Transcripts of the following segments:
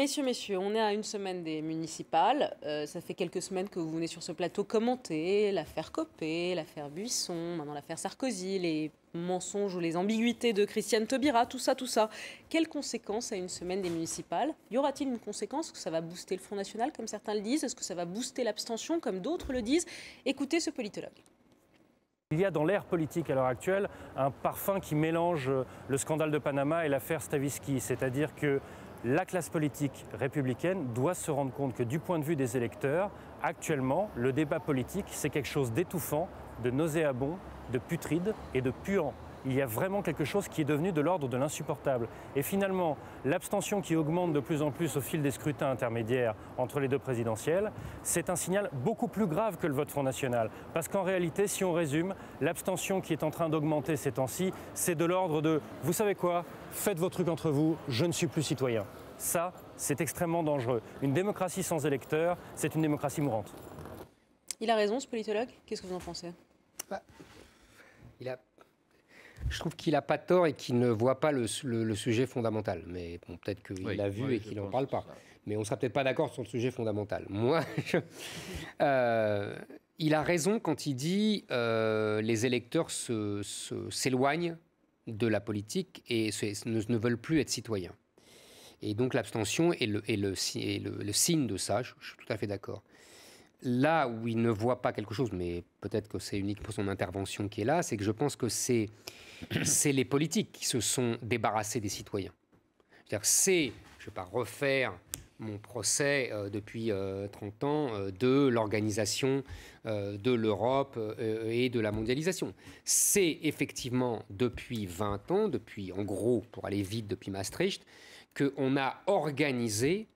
Messieurs, messieurs, on est à une semaine des municipales. Euh, ça fait quelques semaines que vous venez sur ce plateau commenter l'affaire Copé, l'affaire Buisson, maintenant l'affaire Sarkozy, les mensonges ou les ambiguïtés de Christiane Taubira, tout ça, tout ça. Quelles conséquences à une semaine des municipales Y aura-t-il une conséquence Est-ce que ça va booster le Front National, comme certains le disent Est-ce que ça va booster l'abstention, comme d'autres le disent Écoutez ce politologue. Il y a dans l'ère politique à l'heure actuelle un parfum qui mélange le scandale de Panama et l'affaire Stavisky, c'est-à-dire que la classe politique républicaine doit se rendre compte que du point de vue des électeurs, actuellement, le débat politique, c'est quelque chose d'étouffant, de nauséabond, de putride et de puant il y a vraiment quelque chose qui est devenu de l'ordre de l'insupportable. Et finalement, l'abstention qui augmente de plus en plus au fil des scrutins intermédiaires entre les deux présidentielles, c'est un signal beaucoup plus grave que le vote Front National. Parce qu'en réalité, si on résume, l'abstention qui est en train d'augmenter ces temps-ci, c'est de l'ordre de « vous savez quoi Faites vos trucs entre vous, je ne suis plus citoyen ». Ça, c'est extrêmement dangereux. Une démocratie sans électeurs, c'est une démocratie mourante. Il a raison, ce politologue Qu'est-ce que vous en pensez bah, Il a je trouve qu'il n'a pas tort et qu'il ne voit pas le, sujet fondamental. Mais peut-être qu'il l'a vu et qu'il n'en parle pas. Mais on ne sera peut-être pas d'accord sur le sujet fondamental. Moi, euh, il a raison quand il dit euh, les électeurs s'éloignent de la politique et ne, veulent plus être citoyens. Et donc l'abstention est, le, le, signe de ça, je suis tout à fait d'accord là où il ne voit pas quelque chose, mais peut-être que c'est unique pour son intervention qui est là, c'est que je pense que c'est les politiques qui se sont débarrassés des citoyens. cest je ne vais pas refaire mon procès euh, depuis 30 euh, ans euh, de l'organisation de l'Europe et de la mondialisation. C'est effectivement depuis 20 ans, depuis en gros, pour aller vite, depuis Maastricht, qu'on a organisé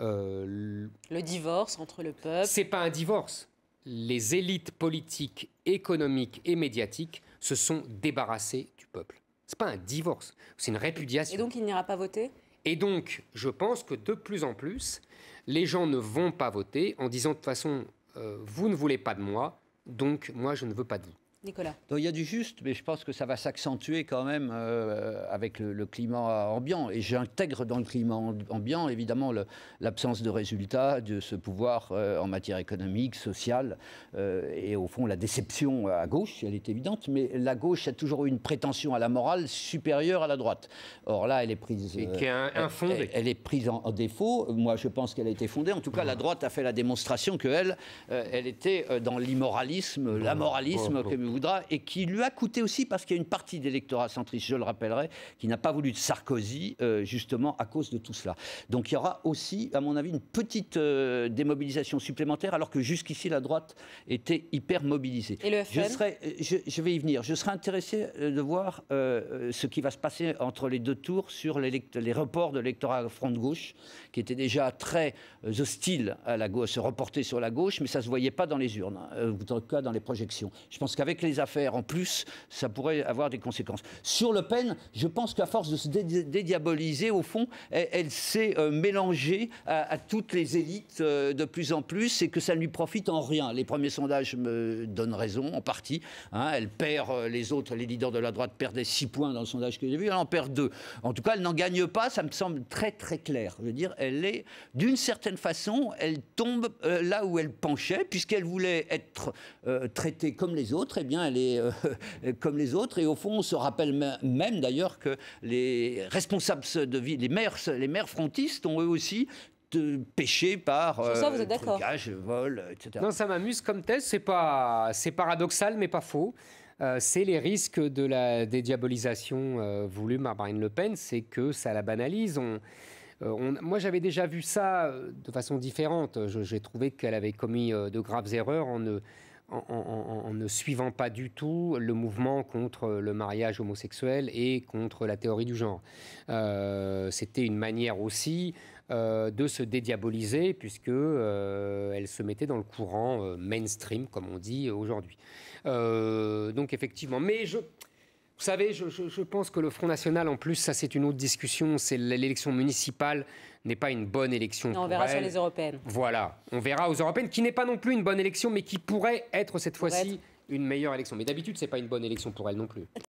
euh, le divorce entre le peuple. C'est pas un divorce. Les élites politiques, économiques et médiatiques se sont débarrassées du peuple. C'est pas un divorce, c'est une répudiation. Et donc il n'ira pas voter Et donc, je pense que de plus en plus, les gens ne vont pas voter en disant de toute façon, euh, vous ne voulez pas de moi, donc moi je ne veux pas de vous. Nicolas. Donc il y a du juste, mais je pense que ça va s'accentuer quand même euh, avec le, climat ambiant. Et j'intègre dans le climat ambiant, évidemment, l'absence de résultats de ce pouvoir euh, en matière économique, sociale, euh, et au fond la déception à gauche, elle est évidente, mais la gauche a toujours eu une prétention à la morale supérieure à la droite. Or là, elle est prise... est elle, est prise en, défaut. Moi, je pense qu'elle a été fondée. En tout cas, la droite a fait la démonstration qu'elle, elle était dans l'immoralisme, l'amoralisme, que voudra, et qui lui a coûté aussi parce qu'il y a une partie d'électorat centriste, je le rappellerai, qui n'a pas voulu de Sarkozy, euh, justement à cause de tout cela. Donc il y aura aussi, à mon avis, une petite euh, démobilisation supplémentaire, alors que jusqu'ici, la droite était hyper mobilisée. Et le FN je, serai, euh, je, vais y venir. Je serais intéressé de voir ce qui va se passer entre les deux tours sur les reports de l'électorat front de gauche, qui était déjà très hostile à la gauche, se reporter sur la gauche, mais ça ne se voyait pas dans les urnes, hein, en tout cas dans les projections. Je pense qu'avec les affaires en plus, ça pourrait avoir des conséquences. Sur Le Pen, je pense qu'à force de se dédiaboliser, au fond, e-, elle, s'est euh, mélangée à, toutes les élites euh, de plus en plus et que ça ne lui profite en rien. Les premiers sondages me donnent raison, en partie. Hein. elle perd euh, les autres, les leaders de la droite perdaient 6 points dans le sondage que j'ai vu, elle en perd 2. En tout cas, elle n'en gagne pas, ça me semble très très clair. Je veux dire, elle est, d'une certaine façon, elle tombe là où elle penchait, puisqu'elle voulait être traitée comme les autres. Eh bien, elle est euh, comme les autres. Et au fond, on se rappelle même d'ailleurs que les responsables de vie, les maires, les maires frontistes ont eux aussi péché par ça, vous euh, trucage, vol, etc. Non, ça m'amuse comme thèse. C'est pas, c'est paradoxal, mais pas faux. Euh, c'est les risques de la dédiabolisation voulue par Marine Le Pen, c'est que ça la banalise. On, moi, j'avais déjà vu ça de façon différente. J'ai trouvé qu'elle avait commis de graves erreurs en ne en, ne suivant pas du tout le mouvement contre le mariage homosexuel et contre la théorie du genre. Euh, c'était une manière aussi euh, de se dédiaboliser puisque euh, elle se mettait dans le courant mainstream, comme on dit aujourd'hui. donc effectivement, mais je vous savez, je, pense que le Front National, en plus, ça c'est une autre discussion, c'est l'élection municipale n'est pas une bonne élection. on verra sur les européennes. Voilà, on verra aux européennes, qui n'est pas non plus une bonne élection, mais qui pourrait être cette fois-ci une meilleure élection. Mais d'habitude, ce c'est pas une bonne élection pour elle non plus.